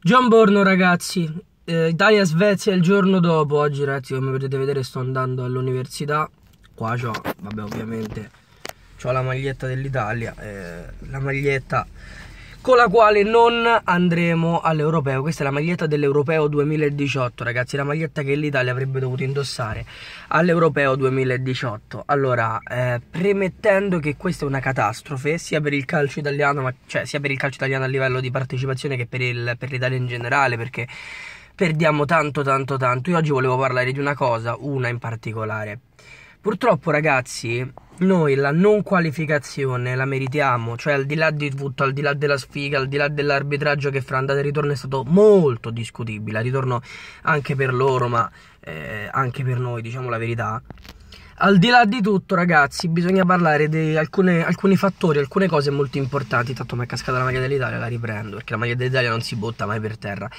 John Borno ragazzi, eh, Italia-Svezia il giorno dopo, oggi ragazzi come potete vedere sto andando all'università, qua c'ho, vabbè ovviamente, ho la maglietta dell'Italia, eh, la maglietta con la quale non andremo all'Europeo. Questa è la maglietta dell'Europeo 2018, ragazzi, la maglietta che l'Italia avrebbe dovuto indossare all'Europeo 2018. Allora, eh, premettendo che questa è una catastrofe, sia per il calcio italiano, ma, cioè sia per il calcio italiano a livello di partecipazione che per, il, per l'Italia in generale, perché perdiamo tanto tanto tanto. Io oggi volevo parlare di una cosa, una in particolare. Purtroppo, ragazzi, noi la non qualificazione la meritiamo, cioè al di là di tutto, al di là della sfiga, al di là dell'arbitraggio che fra andata e ritorno è stato molto discutibile, ritorno anche per loro, ma eh, anche per noi, diciamo la verità. Al di là di tutto, ragazzi, bisogna parlare di alcune, alcuni fattori, alcune cose molto importanti. Tanto mi è cascata la maglia dell'Italia, la riprendo, perché la maglia dell'Italia non si butta mai per terra.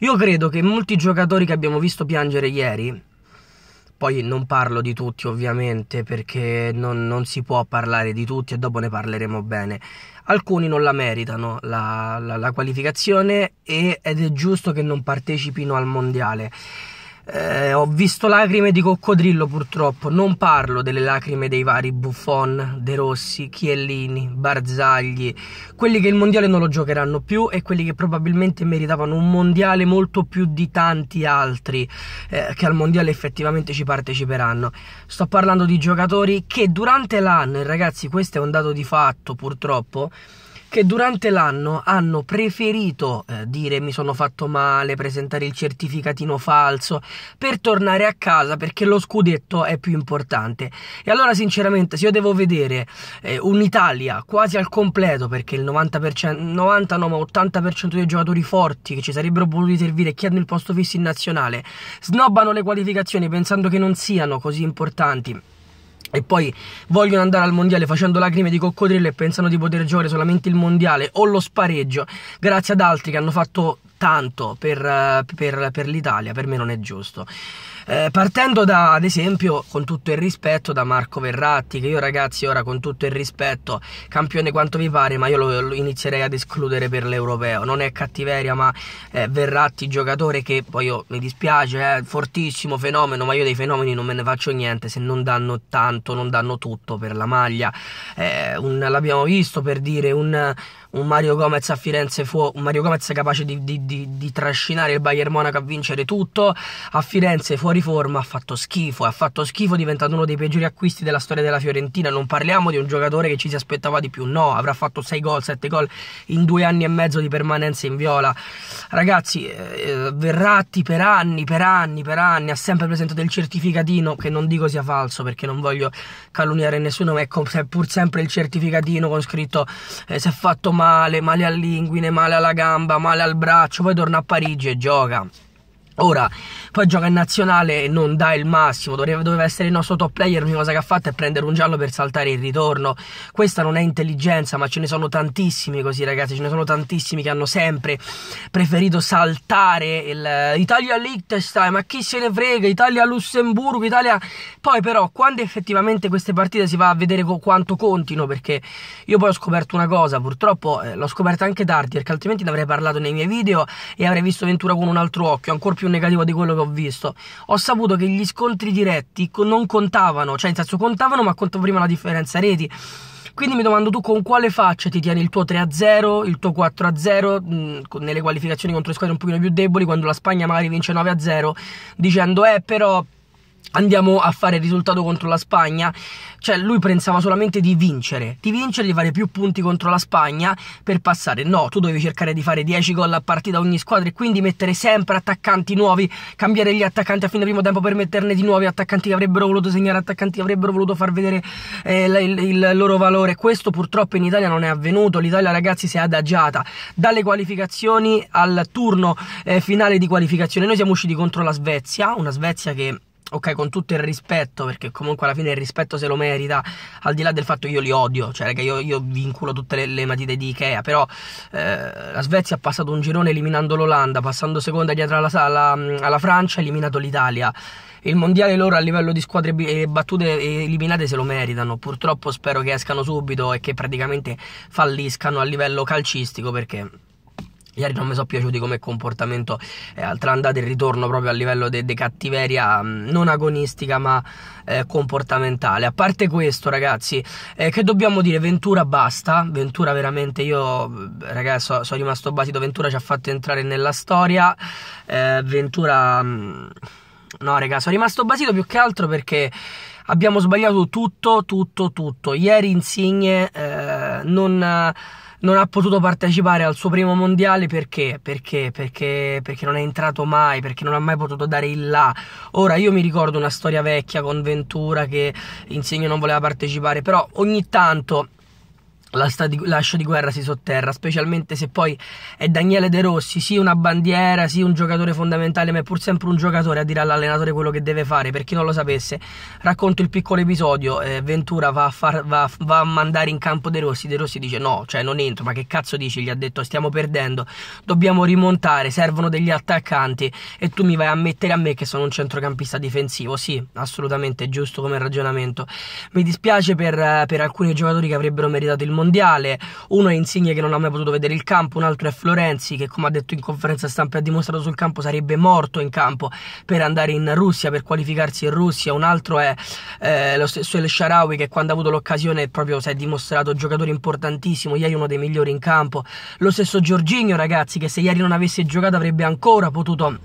Io credo che molti giocatori che abbiamo visto piangere ieri poi non parlo di tutti ovviamente perché non, non, si può parlare di tutti e dopo ne parleremo bene. Alcuni non la meritano la, la, la qualificazione e, ed è giusto che non partecipino al mondiale. Eh, ho visto lacrime di coccodrillo purtroppo, non parlo delle lacrime dei vari Buffon, De Rossi, Chiellini, Barzagli, quelli che il mondiale non lo giocheranno più e quelli che probabilmente meritavano un mondiale molto più di tanti altri eh, che al mondiale effettivamente ci parteciperanno. Sto parlando di giocatori che durante l'anno, e ragazzi questo è un dato di fatto purtroppo, che durante l'anno hanno preferito eh, dire mi sono fatto male, presentare il certificatino falso per tornare a casa perché lo scudetto è più importante. E allora sinceramente se io devo vedere eh, un'Italia quasi al completo perché il 90%, 90 80% dei giocatori forti che ci sarebbero potuti servire e che hanno il posto fisso in nazionale snobbano le qualificazioni pensando che non siano così importanti e poi vogliono andare al mondiale facendo lacrime di coccodrillo e pensano di poter giocare solamente il mondiale o lo spareggio grazie ad altri che hanno fatto tanto per, eh, per, per l'Italia, per me non è giusto. Eh, partendo da, ad esempio, con tutto il rispetto, da Marco Verratti, che io ragazzi ora con tutto il rispetto, campione quanto vi pare, ma io lo, lo inizierei ad escludere per l'europeo. Non è cattiveria, ma eh, Verratti, giocatore che poi io, mi dispiace, eh, fortissimo fenomeno, ma io dei fenomeni non me ne faccio niente se non danno tanto, non danno tutto per la maglia. Eh, l'abbiamo visto per dire un, un Mario Gomez a Firenze fuori, un Mario Gomez capace di, di, di, di, trascinare il Bayern Monaco a vincere tutto, a Firenze fuori forma ha fatto schifo, ha fatto schifo è diventato uno dei peggiori acquisti della storia della Fiorentina, non parliamo di un giocatore che ci si aspettava di più, no, avrà fatto 6 gol, 7 gol in due anni e mezzo di permanenza in viola, ragazzi eh, eh Verratti per anni, per anni, per anni ha sempre presentato il certificatino che non dico sia falso perché non voglio calunniare nessuno ma è pur sempre il certificatino con scritto eh, si è fatto male, male all'inguine, male alla gamba, male al braccio, poi torna a Parigi e gioca. Ora, poi gioca in nazionale e non dà il massimo, doveva, doveva, essere il nostro top player, l'unica cosa che ha fatto è prendere un giallo per saltare il ritorno. Questa non è intelligenza, ma ce ne sono tantissimi così ragazzi, ce ne sono tantissimi che hanno sempre preferito saltare il Italia Liechtenstein, ma chi se ne frega, Italia Lussemburgo, Italia... Poi però quando effettivamente queste partite si va a vedere con quanto contino, perché io poi ho scoperto una cosa, purtroppo eh, l'ho scoperta anche tardi, perché altrimenti ne avrei parlato nei miei video e avrei visto Ventura con un altro occhio, ancora più più negativo di quello che ho visto. Ho saputo che gli scontri diretti non contavano, cioè in senso contavano, ma contava prima la differenza reti. Quindi mi domando tu con quale faccia ti tieni il tuo 3-0, il tuo 4-0 nelle qualificazioni contro squadre un pochino più deboli quando la Spagna magari vince 9-0 dicendo eh però andiamo a fare il risultato contro la Spagna cioè lui pensava solamente di vincere di vincere, di fare più punti contro la Spagna per passare, no, tu dovevi cercare di fare 10 gol a partita ogni squadra e quindi mettere sempre attaccanti nuovi cambiare gli attaccanti a fine primo tempo per metterne di nuovi attaccanti che avrebbero voluto segnare attaccanti che avrebbero voluto far vedere eh, il, il, loro valore questo purtroppo in Italia non è avvenuto l'Italia ragazzi si è adagiata dalle qualificazioni al turno eh, finale di qualificazione noi siamo usciti contro la Svezia una Svezia che ok, con tutto il rispetto, perché comunque alla fine il rispetto se lo merita, al di là del fatto che io li odio, cioè che io, io vinculo tutte le, le, matite di Ikea, però eh, la Svezia ha passato un girone eliminando l'Olanda, passando seconda dietro alla, alla, alla Francia, ha eliminato l'Italia. Il mondiale loro a livello di squadre battute e eliminate se lo meritano, purtroppo spero che escano subito e che praticamente falliscano a livello calcistico perché Ieri non mi sono piaciuti come comportamento, eh, altra andata e ritorno proprio a livello di cattiveria mm, non agonistica ma eh, comportamentale. A parte questo ragazzi, eh, che dobbiamo dire? Ventura basta, Ventura veramente io mm, ragazzi sono so rimasto basito, Ventura ci ha fatto entrare nella storia, eh, Ventura... Mm, no ragazzi, sono rimasto basito più che altro perché abbiamo sbagliato tutto, tutto, tutto. Ieri Insigne eh, non non ha potuto partecipare al suo primo mondiale perché? Perché? Perché, perché non è entrato mai, perché non ha mai potuto dare il là. Ora io mi ricordo una storia vecchia con Ventura che Insigne non voleva partecipare, però ogni tanto l'ascia di, di guerra si sotterra, specialmente se poi è Daniele De Rossi, sì una bandiera, sì un giocatore fondamentale, ma è pur sempre un giocatore a dire all'allenatore quello che deve fare, per chi non lo sapesse, racconto il piccolo episodio, eh, Ventura va a, far, va, va a, mandare in campo De Rossi, De Rossi dice no, cioè non entro, ma che cazzo dici, gli ha detto stiamo perdendo, dobbiamo rimontare, servono degli attaccanti e tu mi vai a mettere a me che sono un centrocampista difensivo, sì, assolutamente giusto come ragionamento, mi dispiace per, per alcuni giocatori che avrebbero meritato il mondiale, uno è Insigne che non ha mai potuto vedere il campo, un altro è Florenzi che come ha detto in conferenza stampa ha dimostrato sul campo sarebbe morto in campo per andare in Russia, per qualificarsi in Russia, un altro è eh, lo stesso El Sharawi che quando ha avuto l'occasione proprio si è dimostrato giocatore importantissimo, ieri uno dei migliori in campo, lo stesso Giorginio ragazzi che se ieri non avesse giocato avrebbe ancora potuto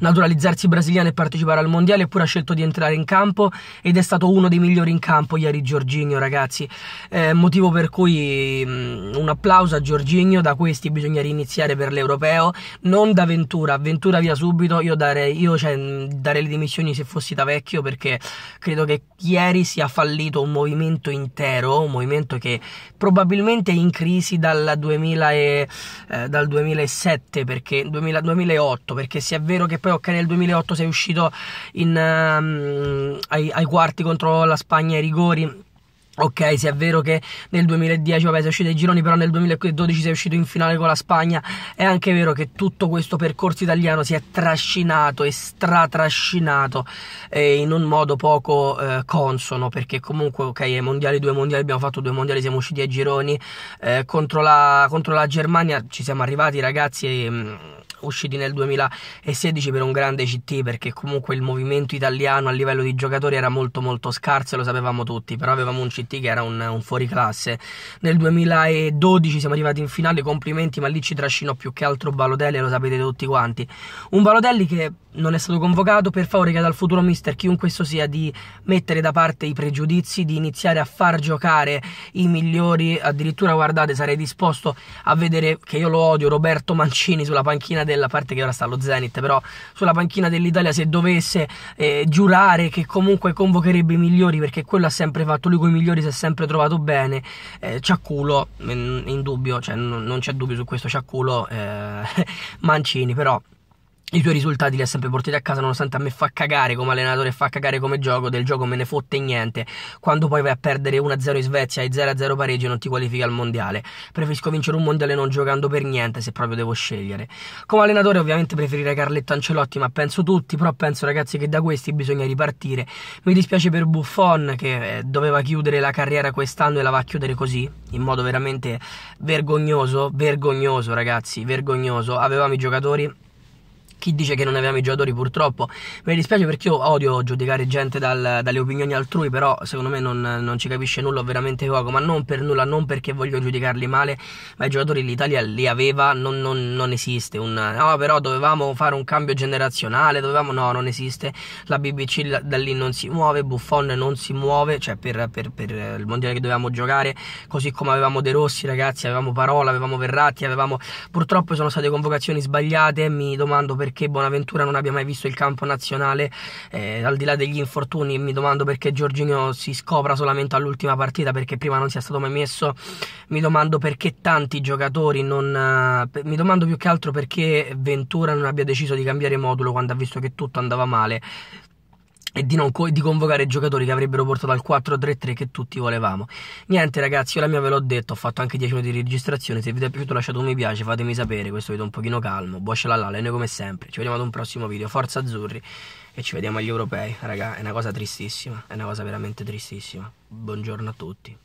naturalizzarsi brasiliano e partecipare al mondiale, eppure ha scelto di entrare in campo ed è stato uno dei migliori in campo ieri Giorginio, ragazzi. Eh, motivo per cui mh, mm, un applauso a Giorginio, da questi bisogna riniziare per l'europeo, non da Ventura, Ventura via subito, io darei, io, cioè, mm, darei le dimissioni se fossi da vecchio perché credo che ieri sia fallito un movimento intero, un movimento che probabilmente è in crisi dal, 2000 e, eh, dal 2007, perché, 2000, 2008, perché se è vero che poi poi ok nel 2008 sei uscito in, um, ai, ai quarti contro la Spagna ai rigori Ok, se è vero che nel 2010 vabbè, sei uscito ai gironi, però nel 2012 sei uscito in finale con la Spagna, è anche vero che tutto questo percorso italiano si è trascinato e stratrascinato eh, in un modo poco eh, consono, perché comunque, ok, ai mondiali, due mondiali, abbiamo fatto due mondiali, siamo usciti ai gironi, eh, contro, la, contro, la, Germania ci siamo arrivati ragazzi e... Mh, mm, usciti nel 2016 per un grande CT perché comunque il movimento italiano a livello di giocatori era molto molto scarso lo sapevamo tutti però avevamo un CT Benedetti, che era un, un fuoriclasse. Nel 2012 siamo arrivati in finale, complimenti, ma lì ci trascinò più che altro Balotelli, lo sapete tutti quanti. Un Balotelli che non è stato convocato, per favore chieda al futuro mister, chiunque esso sia, di mettere da parte i pregiudizi, di iniziare a far giocare i migliori, addirittura guardate sarei disposto a vedere che io lo odio Roberto Mancini sulla panchina della parte che ora sta allo Zenit, però sulla panchina dell'Italia se dovesse eh, giurare che comunque convocherebbe i migliori perché quello ha sempre fatto, lui con i migliori si è sempre trovato bene, eh, Ciacculo in, in dubbio, cioè non c'è dubbio su questo, Ciacculo eh, Mancini, però i tuoi risultati li ha sempre portati a casa nonostante a me fa cagare come allenatore e fa cagare come gioco del gioco me ne fotte niente quando poi vai a perdere 1-0 in Svezia e 0-0 pareggio non ti qualifica al mondiale preferisco vincere un mondiale non giocando per niente se proprio devo scegliere come allenatore ovviamente preferirei Carletto Ancelotti ma penso tutti però penso ragazzi che da questi bisogna ripartire mi dispiace per Buffon che eh, doveva chiudere la carriera quest'anno e la va a chiudere così in modo veramente vergognoso vergognoso ragazzi vergognoso avevamo i giocatori chi dice che non avevamo i giocatori purtroppo mi dispiace perché io odio giudicare gente dal, dalle opinioni altrui però secondo me non, non, ci capisce nulla veramente poco ma non per nulla non perché voglio giudicarli male ma i giocatori l'Italia li aveva non, non, non esiste un no però dovevamo fare un cambio generazionale dovevamo no non esiste la BBC la, da lì non si muove Buffon non si muove cioè per, per, per il mondiale che dovevamo giocare così come avevamo De Rossi ragazzi avevamo Parola avevamo Verratti avevamo purtroppo sono state convocazioni sbagliate mi domando perché perché Bonaventura non abbia mai visto il campo nazionale, eh, al di là degli infortuni, mi domando perché Giorginio si scopra solamente all'ultima partita perché prima non sia stato mai messo, mi domando perché tanti giocatori non... Eh, mi domando più che altro perché Ventura non abbia deciso di cambiare modulo quando ha visto che tutto andava male e di, non, di, convocare giocatori che avrebbero portato al 4-3-3 che tutti volevamo. Niente ragazzi, io la mia ve l'ho detto, ho fatto anche 10 minuti di registrazione, se vi è piaciuto lasciate un mi piace, fatemi sapere, questo video un pochino calmo, boscela là, e noi come sempre, ci vediamo ad un prossimo video, forza azzurri e ci vediamo agli europei, raga, è una cosa tristissima, è una cosa veramente tristissima. Buongiorno a tutti.